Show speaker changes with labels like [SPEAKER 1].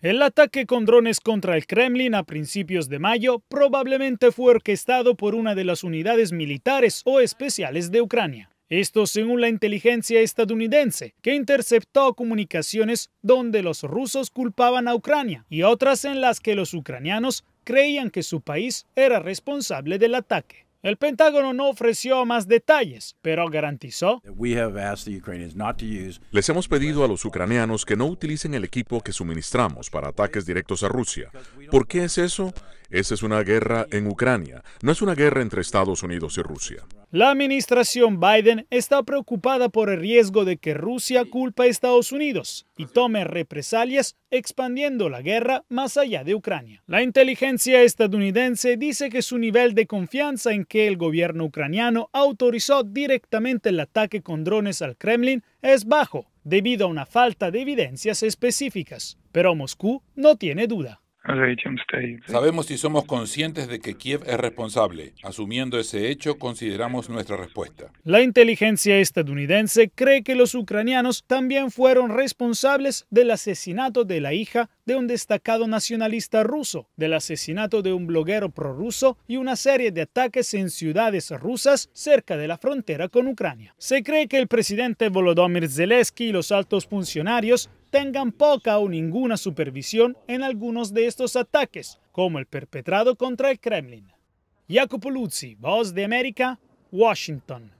[SPEAKER 1] El ataque con drones contra el Kremlin a principios de mayo probablemente fue orquestado por una de las unidades militares o especiales de Ucrania. Esto según la inteligencia estadounidense, que interceptó comunicaciones donde los rusos culpaban a Ucrania y otras en las que los ucranianos creían que su país era responsable del ataque. El Pentágono no ofreció más detalles, pero garantizó.
[SPEAKER 2] Les hemos pedido a los ucranianos que no utilicen el equipo que suministramos para ataques directos a Rusia. ¿Por qué es eso? Esa es una guerra en Ucrania, no es una guerra entre Estados Unidos y Rusia.
[SPEAKER 1] La administración Biden está preocupada por el riesgo de que Rusia culpa a Estados Unidos y tome represalias expandiendo la guerra más allá de Ucrania. La inteligencia estadounidense dice que su nivel de confianza en que el gobierno ucraniano autorizó directamente el ataque con drones al Kremlin es bajo, debido a una falta de evidencias específicas, pero Moscú no tiene duda.
[SPEAKER 3] Sabemos si somos conscientes de que Kiev es responsable. Asumiendo ese hecho, consideramos nuestra respuesta.
[SPEAKER 1] La inteligencia estadounidense cree que los ucranianos también fueron responsables del asesinato de la hija de un destacado nacionalista ruso, del asesinato de un bloguero prorruso y una serie de ataques en ciudades rusas cerca de la frontera con Ucrania. Se cree que el presidente Volodymyr Zelensky y los altos funcionarios tengan poca o ninguna supervisión en algunos de estos ataques, como el perpetrado contra el Kremlin. Jacopo Luzzi, Voz de América, Washington.